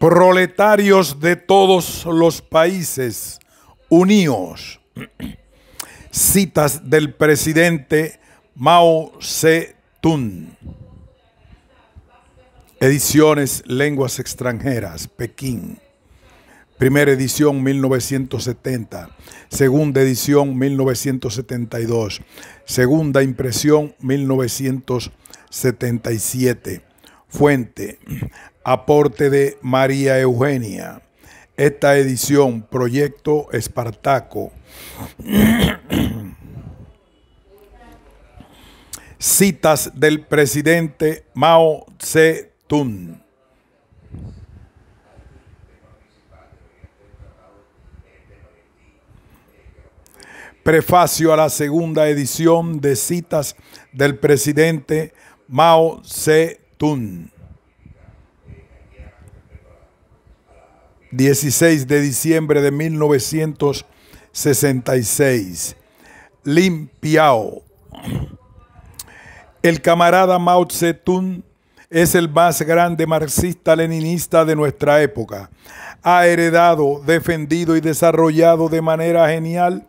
proletarios de todos los países, unidos. Citas del presidente Mao Zedong. Ediciones Lenguas Extranjeras, Pekín. Primera edición 1970, segunda edición 1972, segunda impresión 1977. Fuente, Aporte de María Eugenia. Esta edición, Proyecto Espartaco. Citas del presidente Mao Zedong. Prefacio a la segunda edición de Citas del presidente Mao Zedong. 16 de diciembre de 1966. Limpiao. El camarada Mao Zedong es el más grande marxista-leninista de nuestra época. Ha heredado, defendido y desarrollado de manera genial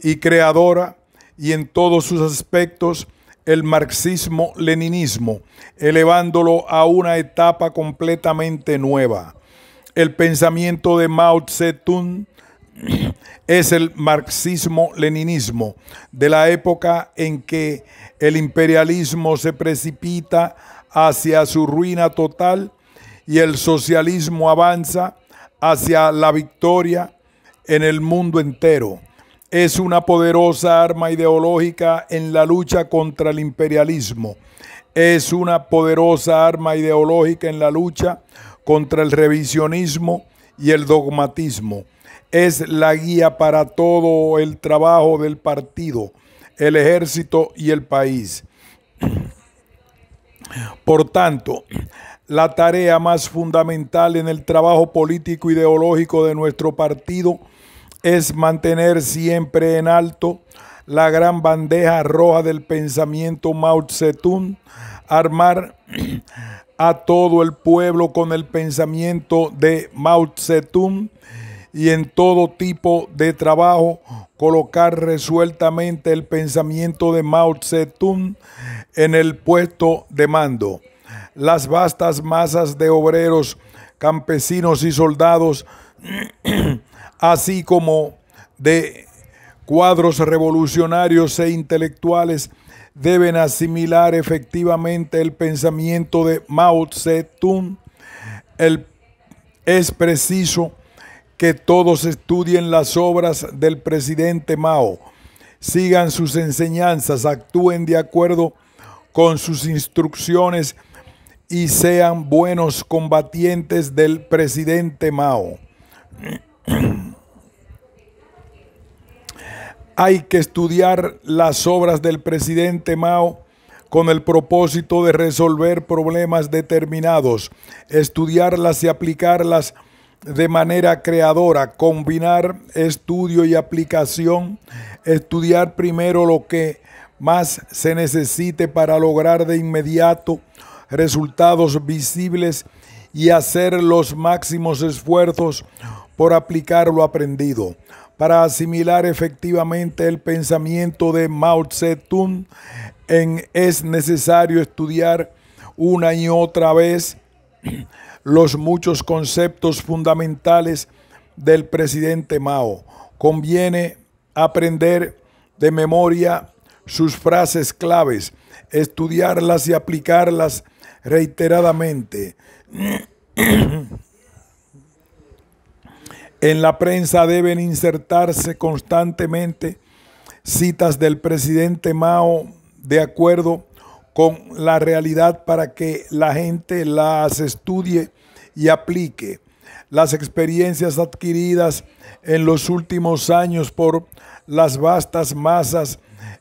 y creadora y en todos sus aspectos el marxismo-leninismo, elevándolo a una etapa completamente nueva. El pensamiento de Mao Zedong es el marxismo-leninismo de la época en que el imperialismo se precipita hacia su ruina total y el socialismo avanza hacia la victoria en el mundo entero. Es una poderosa arma ideológica en la lucha contra el imperialismo. Es una poderosa arma ideológica en la lucha contra el revisionismo y el dogmatismo. Es la guía para todo el trabajo del partido, el ejército y el país. Por tanto, la tarea más fundamental en el trabajo político ideológico de nuestro partido es mantener siempre en alto la gran bandeja roja del pensamiento Mao Zedong, armar a todo el pueblo con el pensamiento de Mao Zedong y en todo tipo de trabajo colocar resueltamente el pensamiento de Mao Zedong en el puesto de mando. Las vastas masas de obreros, campesinos y soldados, así como de cuadros revolucionarios e intelectuales, deben asimilar efectivamente el pensamiento de Mao Zedong. es preciso que todos estudien las obras del presidente Mao, sigan sus enseñanzas, actúen de acuerdo con sus instrucciones y sean buenos combatientes del presidente Mao. Hay que estudiar las obras del presidente Mao con el propósito de resolver problemas determinados, estudiarlas y aplicarlas de manera creadora, combinar estudio y aplicación, estudiar primero lo que más se necesite para lograr de inmediato resultados visibles y hacer los máximos esfuerzos por aplicar lo aprendido para asimilar efectivamente el pensamiento de Mao Zedong, es necesario estudiar una y otra vez los muchos conceptos fundamentales del presidente Mao. Conviene aprender de memoria sus frases claves, estudiarlas y aplicarlas reiteradamente. En la prensa deben insertarse constantemente citas del presidente Mao de acuerdo con la realidad para que la gente las estudie y aplique. Las experiencias adquiridas en los últimos años por las vastas masas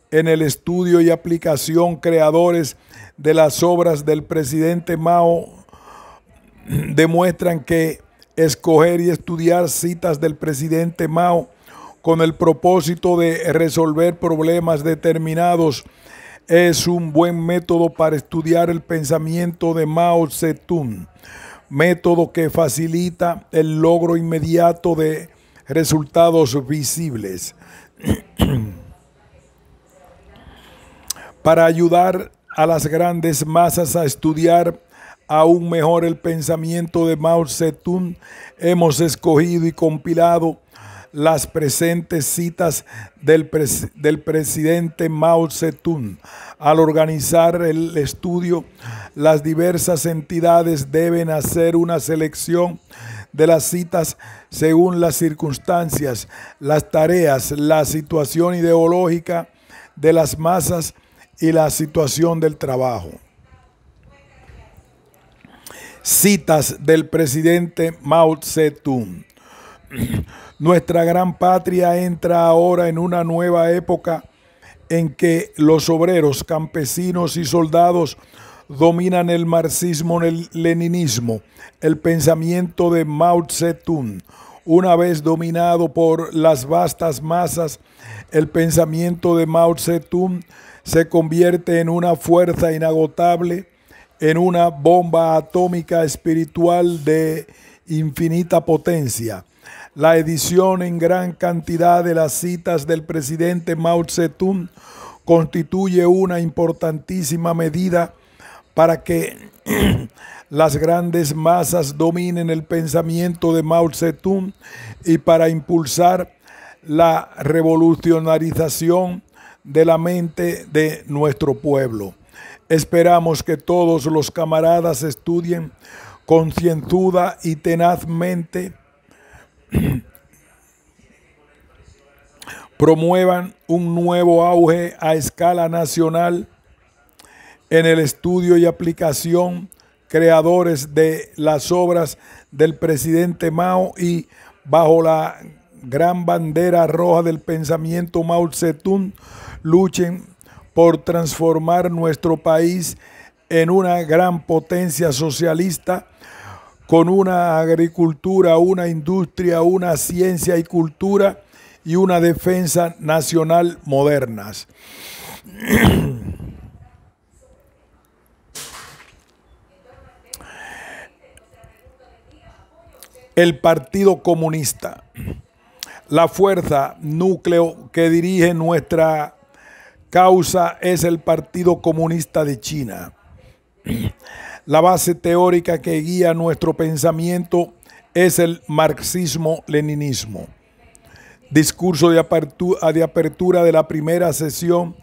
en el estudio y aplicación creadores de las obras del presidente Mao demuestran que escoger y estudiar citas del presidente Mao con el propósito de resolver problemas determinados es un buen método para estudiar el pensamiento de Mao Zedong, método que facilita el logro inmediato de resultados visibles. para ayudar a las grandes masas a estudiar aún mejor el pensamiento de Mao Zedong, hemos escogido y compilado las presentes citas del, presidente Mao Zedong. Al organizar el estudio, las diversas entidades deben hacer una selección de las citas según las circunstancias, las tareas, la situación ideológica de las masas y la situación del trabajo citas del presidente Mao Zedong. Nuestra gran patria entra ahora en una nueva época en que los obreros, campesinos y soldados dominan el marxismo, el leninismo, el pensamiento de Mao Zedong. Una vez dominado por las vastas masas, el pensamiento de Mao Zedong se convierte en una fuerza inagotable en una bomba atómica espiritual de infinita potencia. La edición en gran cantidad de las citas del presidente Mao Zedong constituye una importantísima medida para que las grandes masas dominen el pensamiento de Mao Zedong y para impulsar la revolucionarización de la mente de nuestro pueblo. Esperamos que todos los camaradas estudien concienzuda y tenazmente, promuevan un nuevo auge a escala nacional en el estudio y aplicación creadores de las obras del presidente Mao y bajo la gran bandera roja del pensamiento Mao Zedong luchen por transformar nuestro país en una gran potencia socialista con una agricultura, una industria, una ciencia y cultura y una defensa nacional modernas. El Partido Comunista, la fuerza núcleo que dirige nuestra causa es el Partido Comunista de China. La base teórica que guía nuestro pensamiento es el marxismo-leninismo. Discurso de apertura de la primera sesión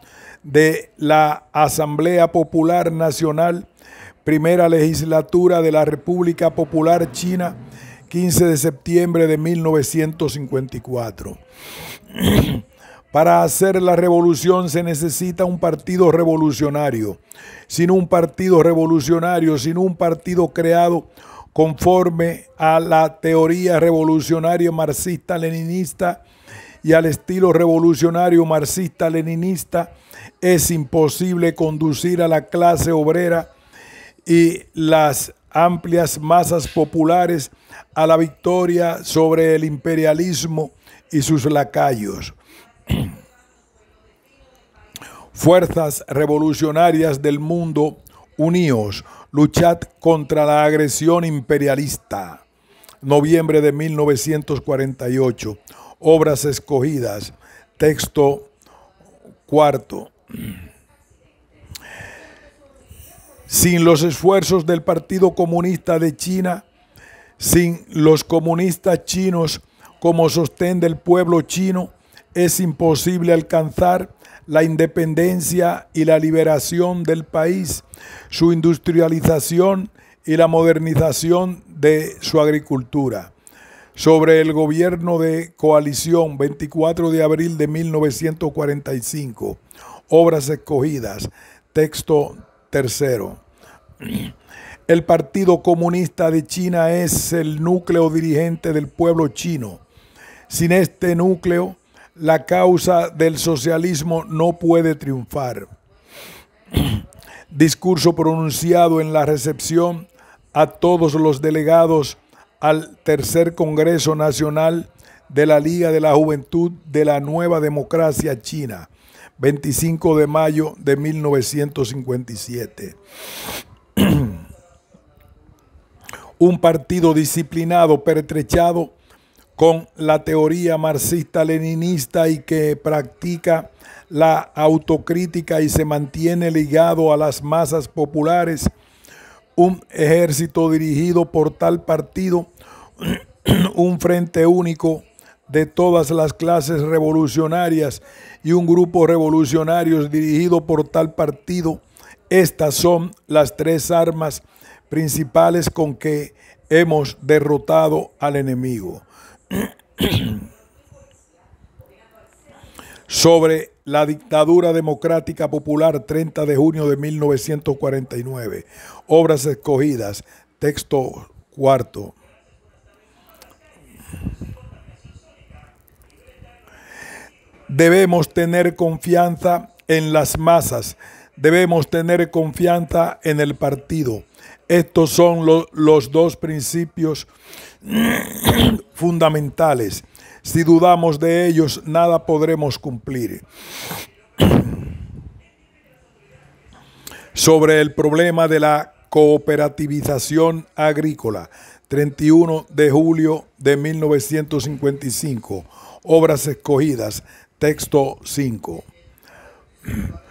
de la Asamblea Popular Nacional, primera legislatura de la República Popular China, 15 de septiembre de 1954. Para hacer la revolución se necesita un partido revolucionario. Sin un partido revolucionario, sin un partido creado conforme a la teoría revolucionaria marxista-leninista y al estilo revolucionario marxista-leninista, es imposible conducir a la clase obrera y las amplias masas populares a la victoria sobre el imperialismo y sus lacayos. Fuerzas revolucionarias del mundo, unidos luchad contra la agresión imperialista. Noviembre de 1948. Obras escogidas. Texto cuarto. Sin los esfuerzos del Partido Comunista de China, sin los comunistas chinos como sostén del pueblo chino, es imposible alcanzar la independencia y la liberación del país, su industrialización y la modernización de su agricultura. Sobre el gobierno de coalición 24 de abril de 1945, obras escogidas, texto tercero. El Partido Comunista de China es el núcleo dirigente del pueblo chino. Sin este núcleo, la causa del socialismo no puede triunfar. Discurso pronunciado en la recepción a todos los delegados al Tercer Congreso Nacional de la Liga de la Juventud de la Nueva Democracia China, 25 de mayo de 1957. Un partido disciplinado, pertrechado con la teoría marxista-leninista y que practica la autocrítica y se mantiene ligado a las masas populares, un ejército dirigido por tal partido, un frente único de todas las clases revolucionarias y un grupo revolucionario dirigido por tal partido. Estas son las tres armas principales con que hemos derrotado al enemigo sobre la dictadura democrática popular 30 de junio de 1949. Obras escogidas, texto cuarto. Debemos tener confianza en las masas debemos tener confianza en el partido. Estos son los dos principios fundamentales. Si dudamos de ellos, nada podremos cumplir. Sobre el problema de la cooperativización agrícola, 31 de julio de 1955, obras escogidas, texto 5.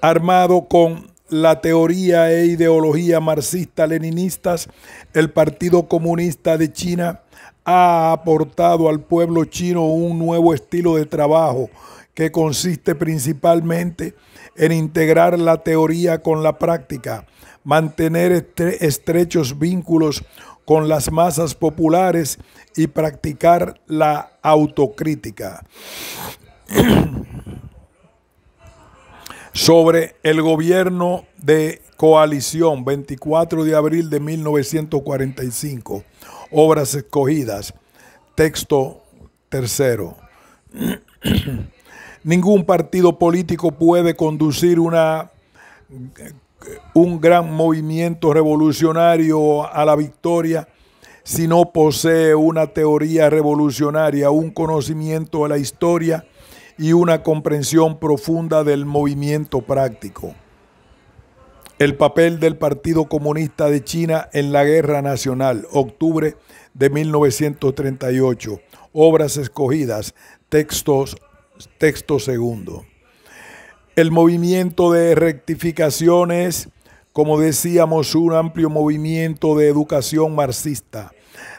armado con la teoría e ideología marxista-leninistas, el Partido Comunista de China ha aportado al pueblo chino un nuevo estilo de trabajo que consiste principalmente en integrar la teoría con la práctica, mantener estrechos vínculos con las masas populares y practicar la autocrítica. sobre el gobierno de coalición 24 de abril de 1945, obras escogidas, texto tercero. Ningún partido político puede conducir una, un gran movimiento revolucionario a la victoria si no posee una teoría revolucionaria, un conocimiento de la historia, y una comprensión profunda del movimiento práctico. El papel del Partido Comunista de China en la Guerra Nacional, octubre de 1938. Obras escogidas, textos, texto segundo. El movimiento de rectificaciones, como decíamos, un amplio movimiento de educación marxista.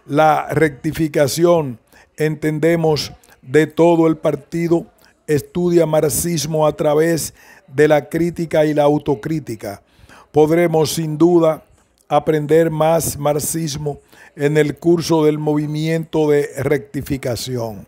La rectificación, entendemos, de todo el partido estudia marxismo a través de la crítica y la autocrítica. Podremos sin duda aprender más marxismo en el curso del movimiento de rectificación.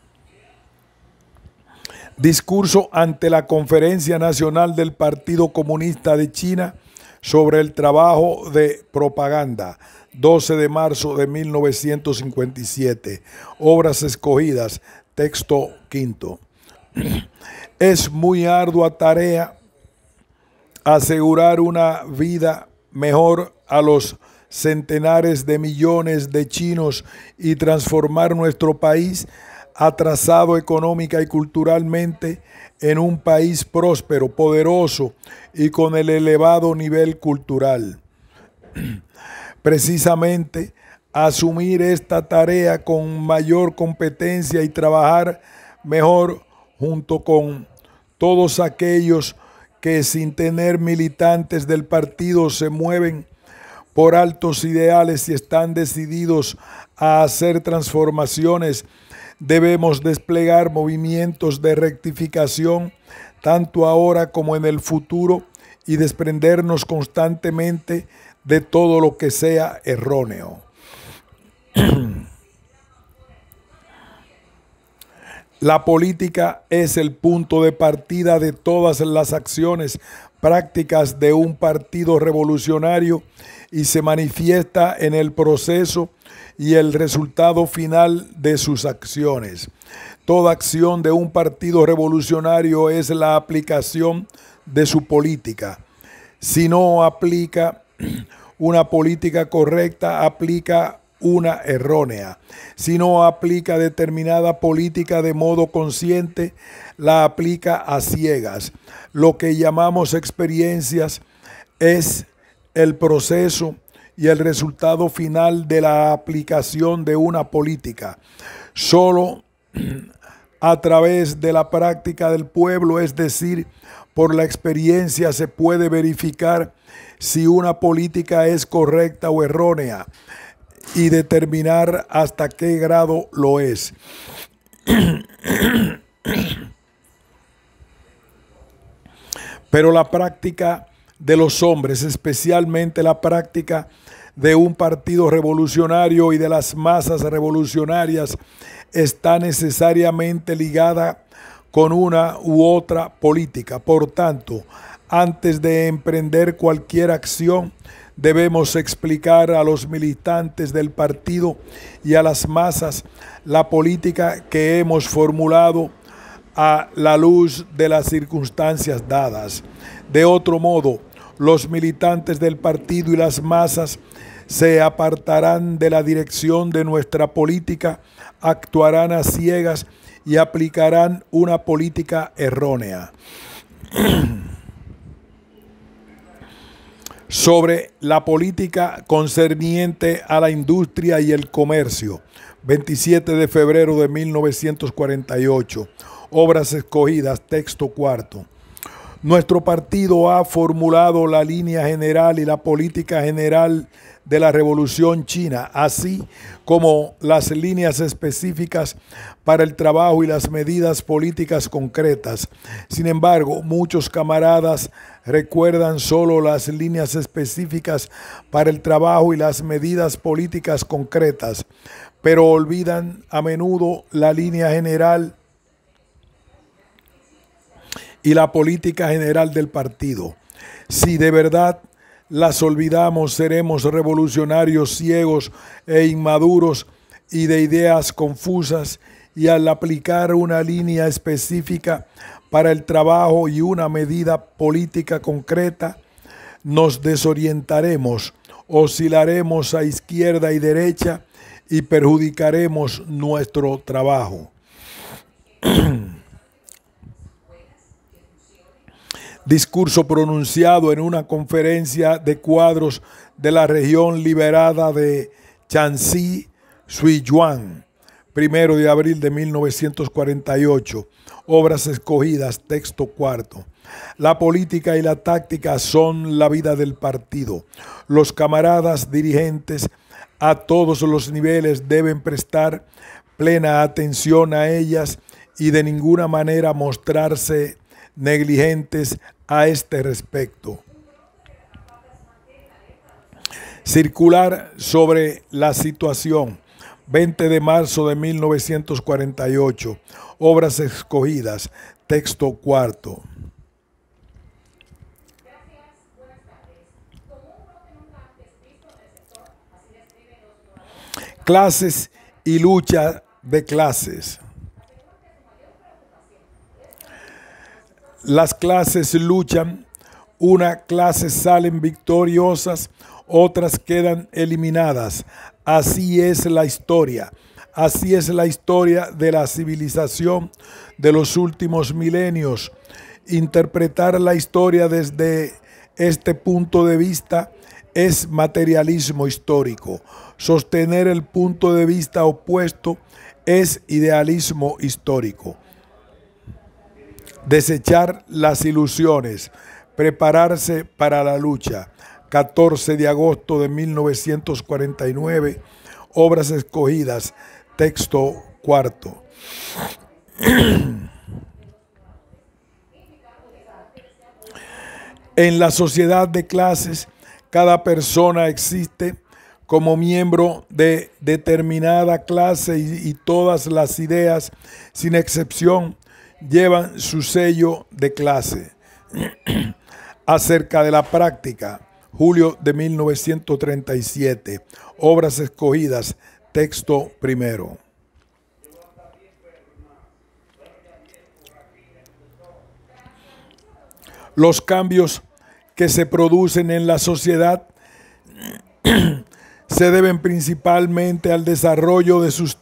Discurso ante la Conferencia Nacional del Partido Comunista de China sobre el trabajo de propaganda, 12 de marzo de 1957. Obras escogidas, Texto quinto. Es muy ardua tarea asegurar una vida mejor a los centenares de millones de chinos y transformar nuestro país atrasado económica y culturalmente en un país próspero, poderoso y con el elevado nivel cultural. Precisamente asumir esta tarea con mayor competencia y trabajar mejor junto con todos aquellos que sin tener militantes del partido se mueven por altos ideales y están decididos a hacer transformaciones, debemos desplegar movimientos de rectificación tanto ahora como en el futuro y desprendernos constantemente de todo lo que sea erróneo. La política es el punto de partida de todas las acciones prácticas de un partido revolucionario y se manifiesta en el proceso y el resultado final de sus acciones. Toda acción de un partido revolucionario es la aplicación de su política. Si no aplica una política correcta, aplica una errónea. Si no aplica determinada política de modo consciente, la aplica a ciegas. Lo que llamamos experiencias es el proceso y el resultado final de la aplicación de una política. Solo a través de la práctica del pueblo, es decir, por la experiencia se puede verificar si una política es correcta o errónea y determinar hasta qué grado lo es. Pero la práctica de los hombres, especialmente la práctica de un partido revolucionario y de las masas revolucionarias, está necesariamente ligada con una u otra política. Por tanto, antes de emprender cualquier acción, Debemos explicar a los militantes del partido y a las masas la política que hemos formulado a la luz de las circunstancias dadas. De otro modo, los militantes del partido y las masas se apartarán de la dirección de nuestra política, actuarán a ciegas y aplicarán una política errónea. sobre la política concerniente a la industria y el comercio, 27 de febrero de 1948, obras escogidas, texto cuarto. Nuestro partido ha formulado la línea general y la política general de la Revolución China, así como las líneas específicas para el trabajo y las medidas políticas concretas. Sin embargo, muchos camaradas recuerdan solo las líneas específicas para el trabajo y las medidas políticas concretas, pero olvidan a menudo la línea general y la política general del partido. Si de verdad las olvidamos, seremos revolucionarios ciegos e inmaduros y de ideas confusas y al aplicar una línea específica para el trabajo y una medida política concreta, nos desorientaremos, oscilaremos a izquierda y derecha y perjudicaremos nuestro trabajo. discurso pronunciado en una conferencia de cuadros de la región liberada de Chansi, Suiyuan, primero de abril de 1948. Obras escogidas, texto cuarto. La política y la táctica son la vida del partido. Los camaradas dirigentes a todos los niveles deben prestar plena atención a ellas y de ninguna manera mostrarse negligentes a este respecto. Circular sobre la situación. 20 de marzo de 1948. Obras escogidas. Texto cuarto. Clases y lucha de clases. las clases luchan, una clase salen victoriosas, otras quedan eliminadas. Así es la historia. Así es la historia de la civilización de los últimos milenios. Interpretar la historia desde este punto de vista es materialismo histórico. Sostener el punto de vista opuesto es idealismo histórico desechar las ilusiones, prepararse para la lucha. 14 de agosto de 1949, Obras Escogidas, texto cuarto. En la sociedad de clases, cada persona existe como miembro de determinada clase y, todas las ideas, sin excepción, llevan su sello de clase. Acerca de la práctica, julio de 1937, obras escogidas, texto primero. Los cambios que se producen en la sociedad se deben principalmente al desarrollo de sus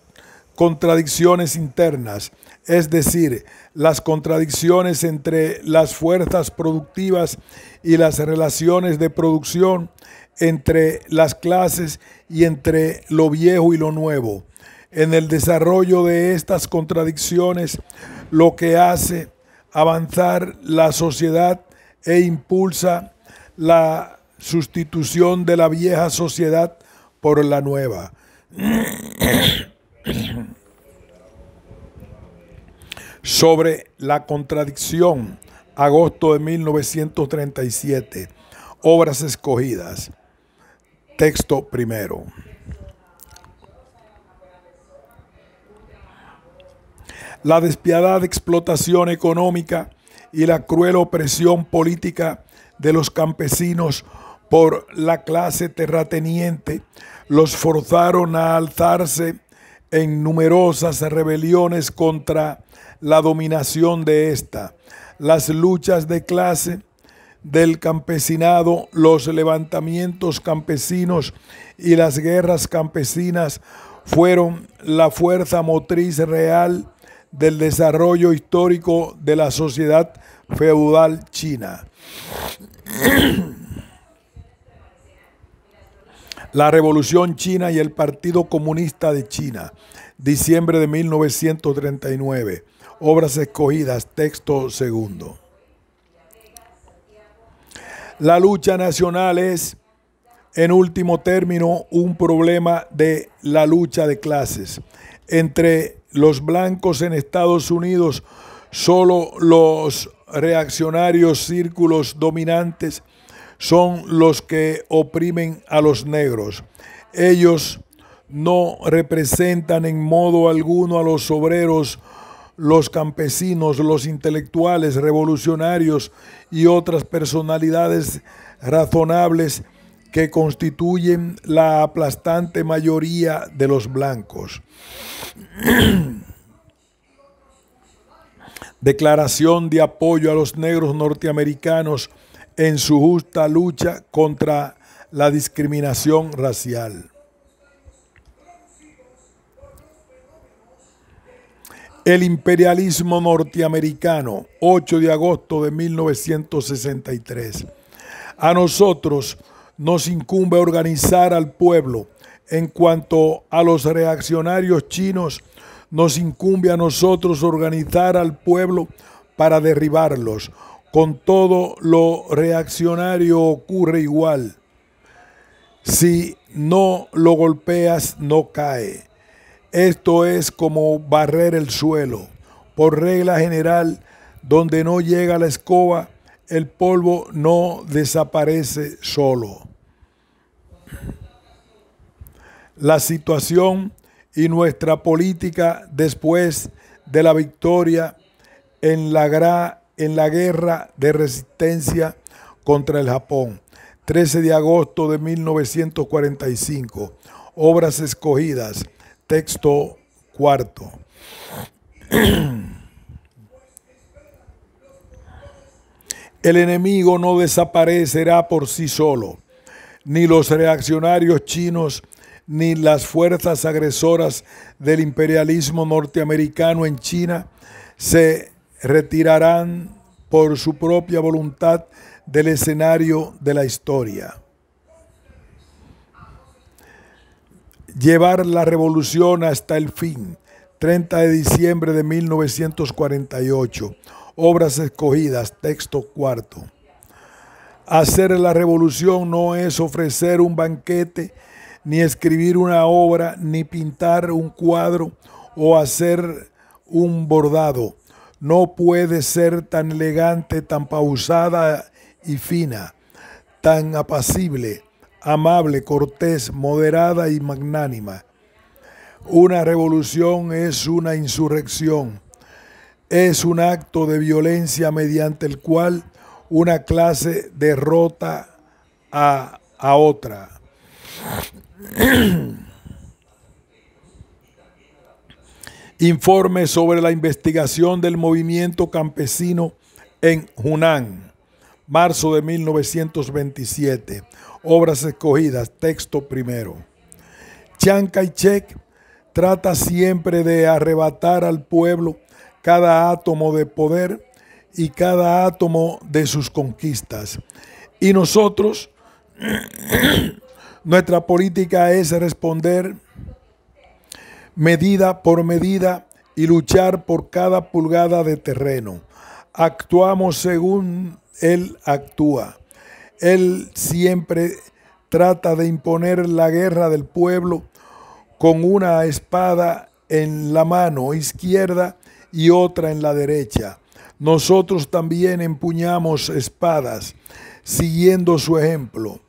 contradicciones internas es decir, las contradicciones entre las fuerzas productivas y las relaciones de producción, entre las clases y entre lo viejo y lo nuevo. En el desarrollo de estas contradicciones, lo que hace avanzar la sociedad e impulsa la sustitución de la vieja sociedad por la nueva. sobre la contradicción, agosto de 1937, obras escogidas, texto primero. La despiadada explotación económica y la cruel opresión política de los campesinos por la clase terrateniente los forzaron a alzarse en numerosas rebeliones contra la dominación de esta, las luchas de clase del campesinado, los levantamientos campesinos y las guerras campesinas fueron la fuerza motriz real del desarrollo histórico de la sociedad feudal china. la Revolución China y el Partido Comunista de China, diciembre de 1939, obras escogidas, texto segundo. La lucha nacional es, en último término, un problema de la lucha de clases. Entre los blancos en Estados Unidos, solo los reaccionarios círculos dominantes son los que oprimen a los negros. Ellos no representan en modo alguno a los obreros, los campesinos, los intelectuales, revolucionarios y otras personalidades razonables que constituyen la aplastante mayoría de los blancos. Declaración de apoyo a los negros norteamericanos en su justa lucha contra la discriminación racial. El imperialismo norteamericano, 8 de agosto de 1963. A nosotros nos incumbe organizar al pueblo. En cuanto a los reaccionarios chinos, nos incumbe a nosotros organizar al pueblo para derribarlos. Con todo lo reaccionario ocurre igual. Si no lo golpeas, no cae. Esto es como barrer el suelo. Por regla general, donde no llega la escoba, el polvo no desaparece solo. La situación y nuestra política después de la victoria en la, gran en la guerra de resistencia contra el Japón. 13 de agosto de 1945. Obras escogidas. Texto cuarto. El enemigo no desaparecerá por sí solo, ni los reaccionarios chinos, ni las fuerzas agresoras del imperialismo norteamericano en China se retirarán por su propia voluntad del escenario de la historia. Llevar la revolución hasta el fin, 30 de diciembre de 1948, obras escogidas, texto cuarto. Hacer la revolución no es ofrecer un banquete, ni escribir una obra, ni pintar un cuadro o hacer un bordado no puede ser tan elegante, tan pausada y fina, tan apacible, amable, cortés, moderada y magnánima. Una revolución es una insurrección, es un acto de violencia mediante el cual una clase derrota a, otra. informe sobre la investigación del movimiento campesino en Hunan, marzo de 1927. Obras escogidas, texto primero. Chiang Kai-shek trata siempre de arrebatar al pueblo cada átomo de poder y cada átomo de sus conquistas. Y nosotros, nuestra política es responder medida por medida y luchar por cada pulgada de terreno. Actuamos según Él actúa. Él siempre trata de imponer la guerra del pueblo con una espada en la mano izquierda y otra en la derecha. Nosotros también empuñamos espadas, siguiendo su ejemplo.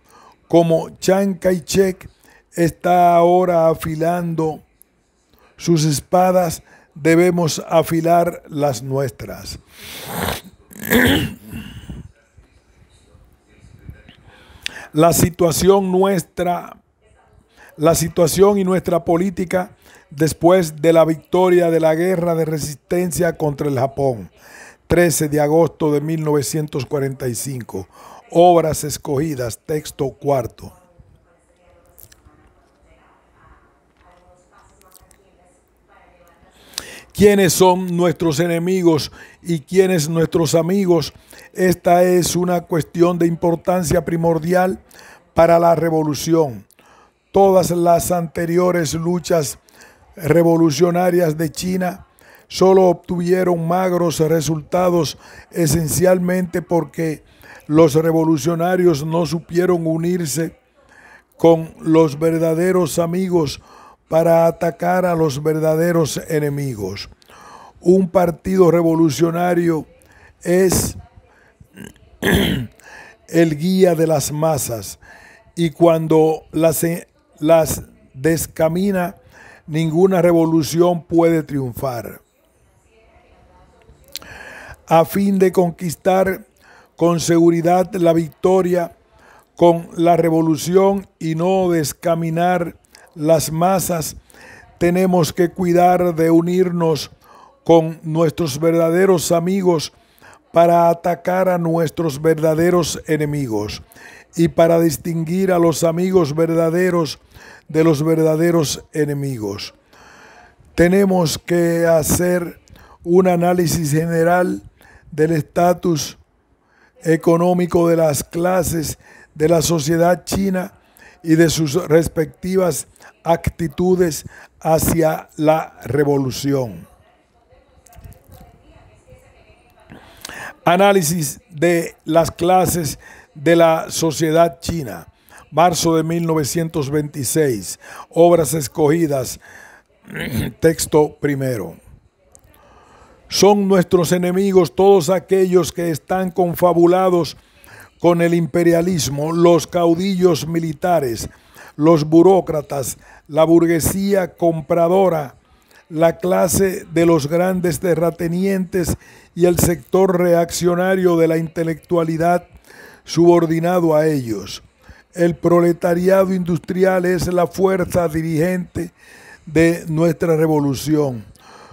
Como Chiang Kai-shek está ahora afilando sus espadas, debemos afilar las nuestras. La situación nuestra, la situación y nuestra política después de la victoria de la guerra de resistencia contra el Japón, 13 de agosto de 1945. Obras escogidas, texto cuarto. quiénes son nuestros enemigos y quiénes nuestros amigos. Esta es una cuestión de importancia primordial para la revolución. Todas las anteriores luchas revolucionarias de China solo obtuvieron magros resultados esencialmente porque los revolucionarios no supieron unirse con los verdaderos amigos para atacar a los verdaderos enemigos. Un partido revolucionario es el guía de las masas y cuando eh, las, descamina, ninguna revolución puede triunfar. A fin de conquistar con seguridad la victoria con la revolución y no descaminar las masas, tenemos que cuidar de unirnos con nuestros verdaderos amigos para atacar a nuestros verdaderos enemigos y para distinguir a los amigos verdaderos de los verdaderos enemigos. Tenemos que hacer un análisis general del estatus económico de las clases de la sociedad china y de sus respectivas actitudes hacia la revolución. Análisis de las clases de la sociedad china, marzo de 1926, obras escogidas, texto primero. Son nuestros enemigos todos aquellos que están confabulados con el imperialismo, los caudillos militares, los burócratas, la burguesía compradora, la clase de los grandes terratenientes y el sector reaccionario de la intelectualidad subordinado a ellos. El proletariado industrial es la fuerza dirigente de nuestra revolución.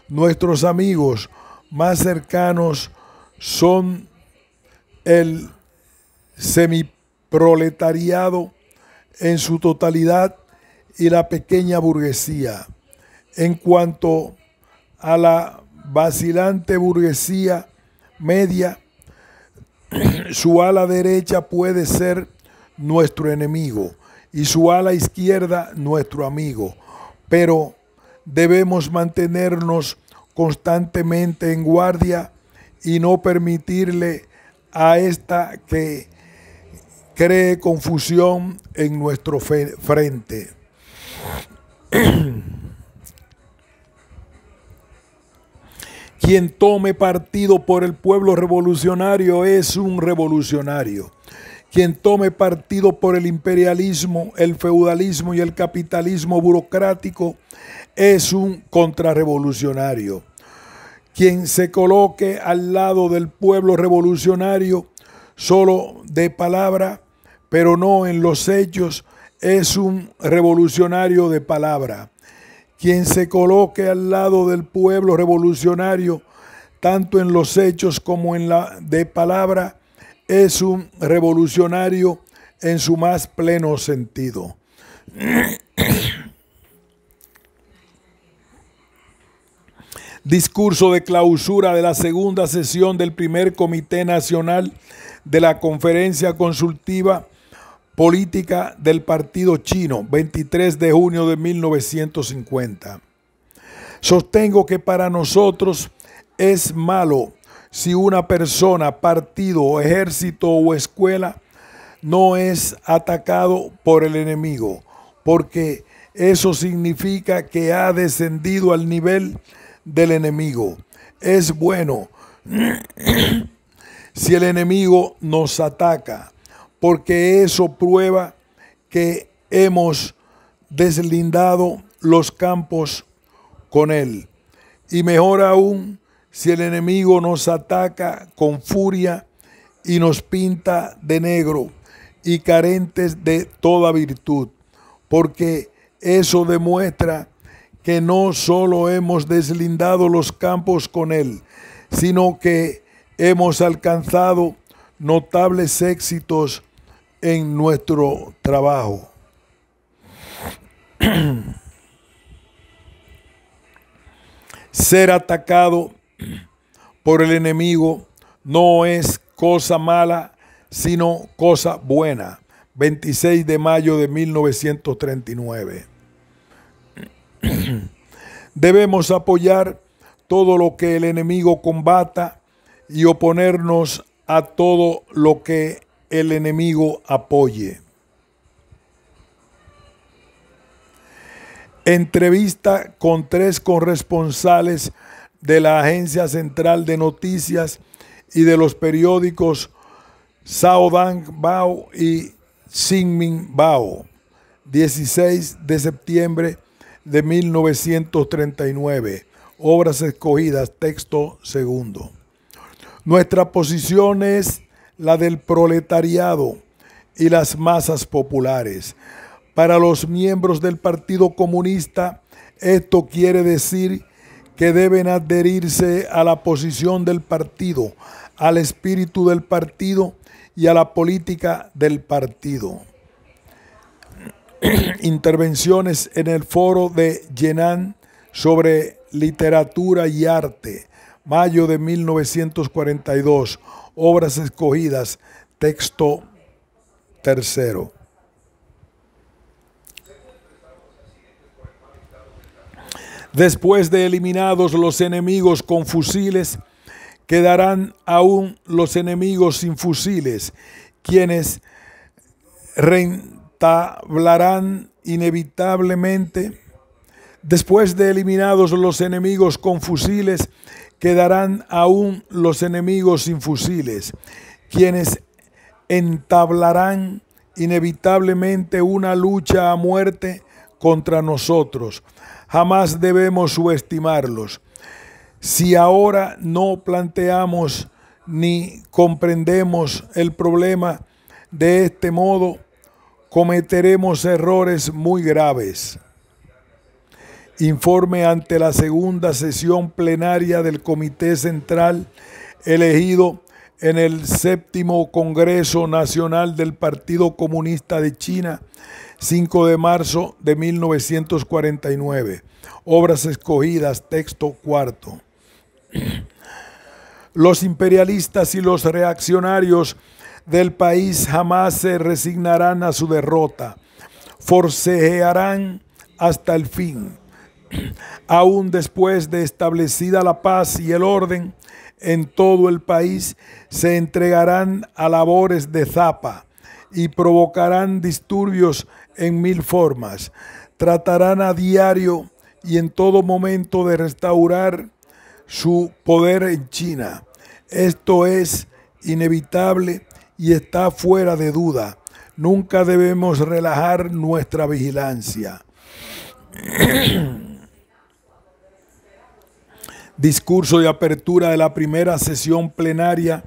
Nuestros amigos más cercanos son el semiproletariado en su totalidad y la pequeña burguesía. En cuanto a la vacilante burguesía media, su ala derecha puede ser nuestro enemigo y su ala izquierda nuestro amigo, pero debemos mantenernos constantemente en guardia y no permitirle a esta que cree confusión en nuestro frente. Quien tome partido por el pueblo revolucionario es un revolucionario. Quien tome partido por el imperialismo, el feudalismo y el capitalismo burocrático es un contrarrevolucionario. Quien se coloque al lado del pueblo revolucionario solo de palabra pero no en los hechos es un revolucionario de palabra. Quien se coloque al lado del pueblo revolucionario, tanto en los hechos como en la de palabra, es un revolucionario en su más pleno sentido. Discurso de clausura de la segunda sesión del primer Comité Nacional de la Conferencia Consultiva política del Partido Chino, 23 de junio de 1950. Sostengo que para nosotros es malo si una persona, partido, ejército o escuela no es atacado por el enemigo, porque eso significa que ha descendido al nivel del enemigo. Es bueno si el enemigo nos ataca, porque eso prueba que hemos deslindado los campos con él. Y mejor aún si el enemigo nos ataca con furia y nos pinta de negro y carentes de toda virtud, porque eso demuestra que no solo hemos deslindado los campos con él, sino que hemos alcanzado notables éxitos en nuestro trabajo. Ser atacado por el enemigo no es cosa mala, sino cosa buena. 26 de mayo de 1939. Debemos apoyar todo lo que el enemigo combata y oponernos a todo lo que el enemigo apoye. Entrevista con tres corresponsales de la Agencia Central de Noticias y de los periódicos Saodang Bao y Xinmin Bao, 16 de septiembre de 1939. Obras escogidas, texto segundo. Nuestra posición es la del proletariado y las masas populares. Para los miembros del Partido Comunista, esto quiere decir que deben adherirse a la posición del partido, al espíritu del partido y a la política del partido. Intervenciones en el foro de Yenan sobre literatura y arte, mayo de 1942 obras escogidas, texto tercero. Después de eliminados los enemigos con fusiles, quedarán aún los enemigos sin fusiles, quienes rentablarán inevitablemente Después de eliminados los enemigos con fusiles, quedarán aún los enemigos sin fusiles, quienes entablarán inevitablemente una lucha a muerte contra nosotros. Jamás debemos subestimarlos. Si ahora no planteamos ni comprendemos el problema de este modo, cometeremos errores muy graves informe ante la segunda sesión plenaria del Comité Central elegido en el séptimo Congreso Nacional del Partido Comunista de China, 5 de marzo de 1949. Obras escogidas, texto cuarto. Los imperialistas y los reaccionarios del país jamás se resignarán a su derrota, forcejearán hasta el fin Aún después de establecida la paz y el orden en todo el país, se entregarán a labores de zapa y provocarán disturbios en mil formas. Tratarán a diario y en todo momento de restaurar su poder en China. Esto es inevitable y está fuera de duda. Nunca debemos relajar nuestra vigilancia. discurso de apertura de la primera sesión plenaria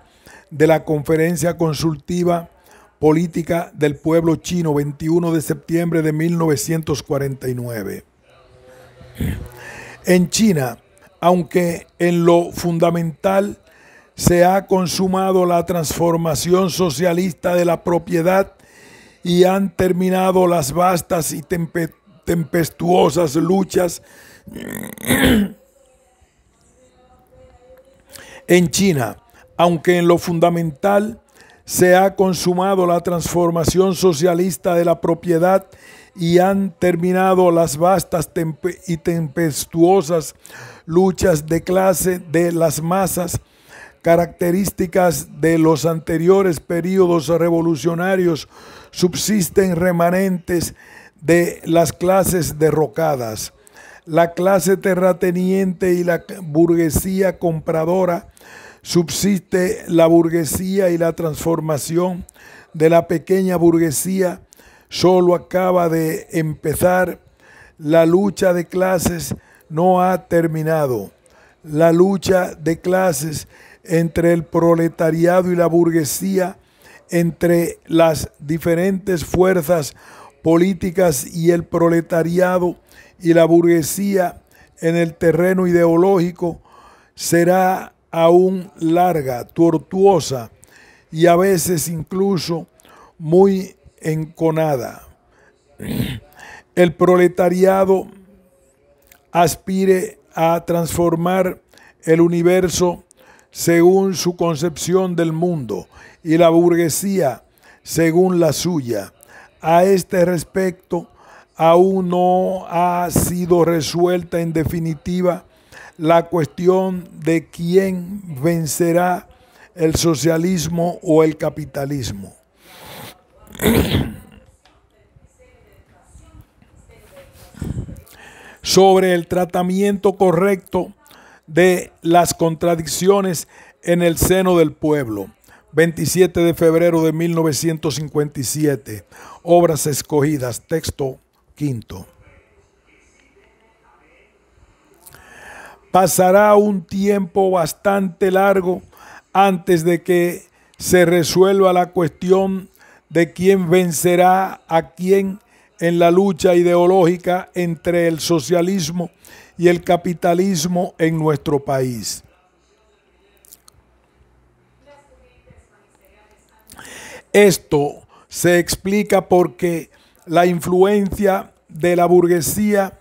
de la Conferencia Consultiva Política del Pueblo Chino, 21 de septiembre de 1949. En China, aunque en lo fundamental se ha consumado la transformación socialista de la propiedad y han terminado las vastas y tempestuosas luchas en China, aunque en lo fundamental se ha consumado la transformación socialista de la propiedad y han terminado las vastas y tempestuosas luchas de clase de las masas, características de los anteriores periodos revolucionarios subsisten remanentes de las clases derrocadas. La clase terrateniente y la burguesía compradora subsiste la burguesía y la transformación de la pequeña burguesía. Solo acaba de empezar. La lucha de clases no ha terminado. La lucha de clases entre el proletariado y la burguesía, entre las diferentes fuerzas políticas y el proletariado y la burguesía en el terreno ideológico será aún larga, tortuosa y a veces incluso muy enconada. El proletariado aspire a transformar el universo según su concepción del mundo y la burguesía según la suya. A este respecto, aún no ha sido resuelta en definitiva la cuestión de quién vencerá el socialismo o el capitalismo. Sobre el tratamiento correcto de las contradicciones en el seno del pueblo. 27 de febrero de 1957. Obras escogidas. Texto quinto. pasará un tiempo bastante largo antes de que se resuelva la cuestión de quién vencerá a quién en la lucha ideológica entre el socialismo y el capitalismo en nuestro país. Esto se explica porque la influencia de la burguesía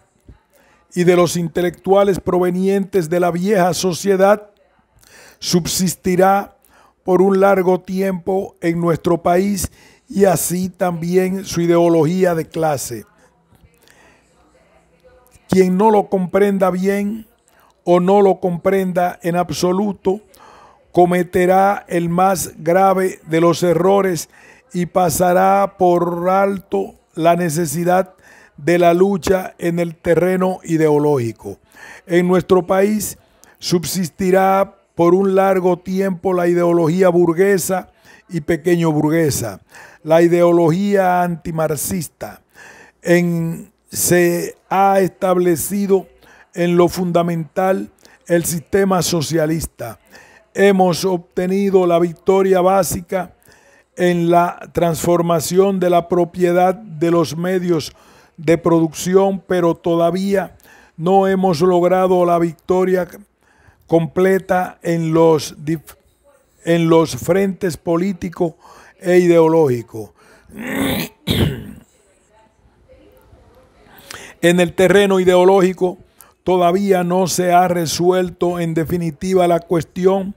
y de los intelectuales provenientes de la vieja sociedad subsistirá por un largo tiempo en nuestro país y así también su ideología de clase. Quien no lo comprenda bien o no lo comprenda en absoluto, cometerá el más grave de los errores y pasará por alto la necesidad de la lucha en el terreno ideológico. En nuestro país subsistirá por un largo tiempo la ideología burguesa y pequeño burguesa, la ideología antimarxista. En, se ha establecido en lo fundamental el sistema socialista. Hemos obtenido la victoria básica en la transformación de la propiedad de los medios de producción, pero todavía no hemos logrado la victoria completa en los, en los frentes políticos e ideológicos. en el terreno ideológico todavía no se ha resuelto en definitiva la cuestión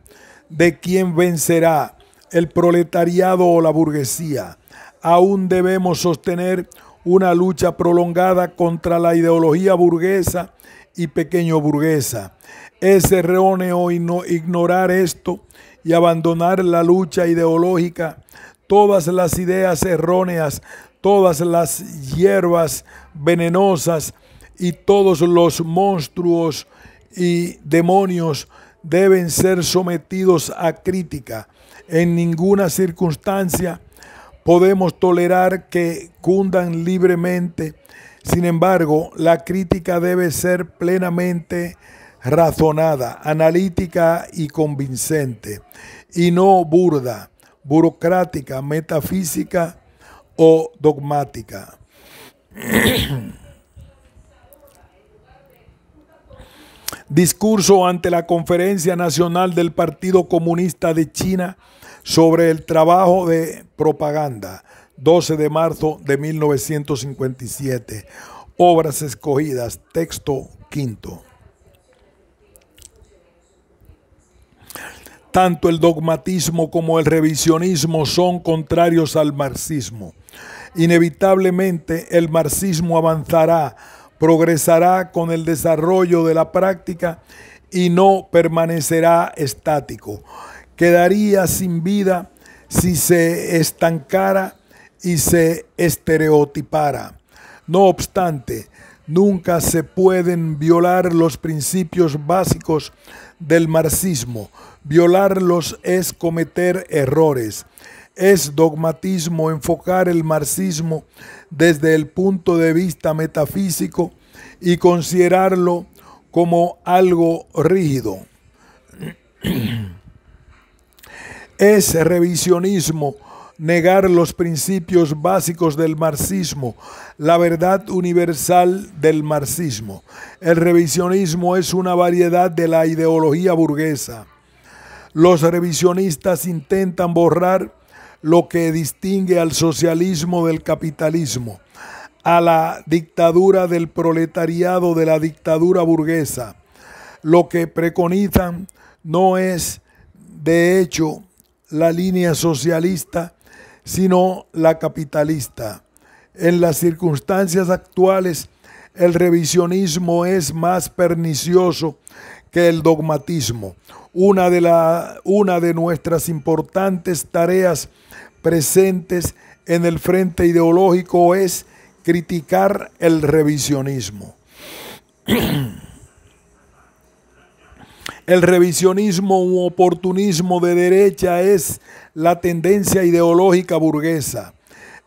de quién vencerá, el proletariado o la burguesía. Aún debemos sostener una lucha prolongada contra la ideología burguesa y pequeño burguesa. Es erróneo ignorar esto y abandonar la lucha ideológica, todas las ideas erróneas, todas las hierbas venenosas y todos los monstruos y demonios deben ser sometidos a crítica. En ninguna circunstancia podemos tolerar que cundan libremente. Sin embargo, la crítica debe ser plenamente razonada, analítica y convincente, y no burda, burocrática, metafísica o dogmática. discurso ante la Conferencia Nacional del Partido Comunista de China sobre el trabajo de propaganda, 12 de marzo de 1957, obras escogidas, texto quinto. Tanto el dogmatismo como el revisionismo son contrarios al marxismo. Inevitablemente el marxismo avanzará progresará con el desarrollo de la práctica y no permanecerá estático. Quedaría sin vida si se estancara y se estereotipara. No obstante, nunca se pueden violar los principios básicos del marxismo. Violarlos es cometer errores. Es dogmatismo enfocar el marxismo desde el punto de vista metafísico y considerarlo como algo rígido. Es revisionismo negar los principios básicos del marxismo, la verdad universal del marxismo. El revisionismo es una variedad de la ideología burguesa. Los revisionistas intentan borrar lo que distingue al socialismo del capitalismo, a la dictadura del proletariado de la dictadura burguesa. Lo que preconizan no es, de hecho, la línea socialista, sino la capitalista. En las circunstancias actuales, el revisionismo es más pernicioso que el dogmatismo. Una de, la, una de nuestras importantes tareas presentes en el frente ideológico es criticar el revisionismo. El revisionismo u oportunismo de derecha es la tendencia ideológica burguesa.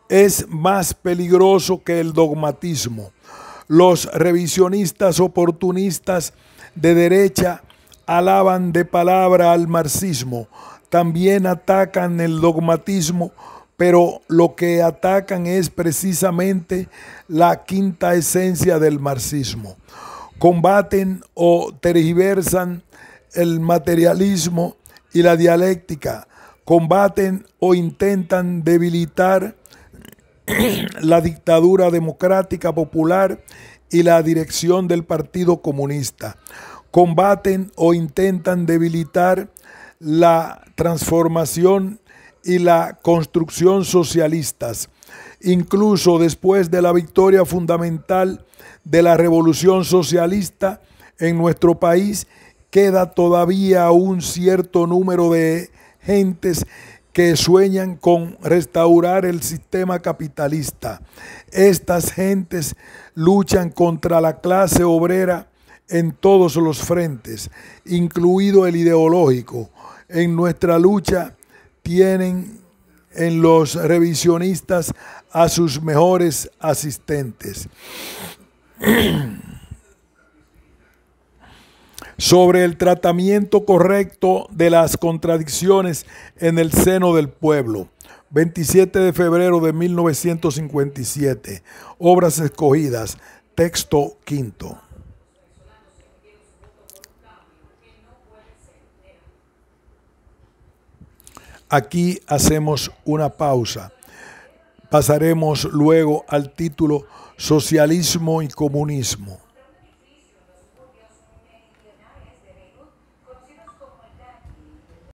Es más peligroso que el dogmatismo. Los revisionistas oportunistas de derecha alaban de palabra al marxismo, también atacan el dogmatismo, pero lo que atacan es precisamente la quinta esencia del marxismo. Combaten o tergiversan el materialismo y la dialéctica, combaten o intentan debilitar la dictadura democrática popular y la dirección del Partido Comunista combaten o intentan debilitar la transformación y la construcción socialistas, incluso después de la victoria fundamental de la revolución socialista en nuestro país, queda todavía un cierto número de gentes que sueñan con restaurar el sistema capitalista. Estas gentes luchan contra la clase obrera en todos los frentes, incluido el ideológico, en nuestra lucha tienen en los revisionistas a sus mejores asistentes. sobre el tratamiento correcto de las contradicciones en el seno del pueblo. 27 de febrero de 1957. Obras escogidas. Texto quinto. Aquí hacemos una pausa. Pasaremos luego al título Socialismo y Comunismo.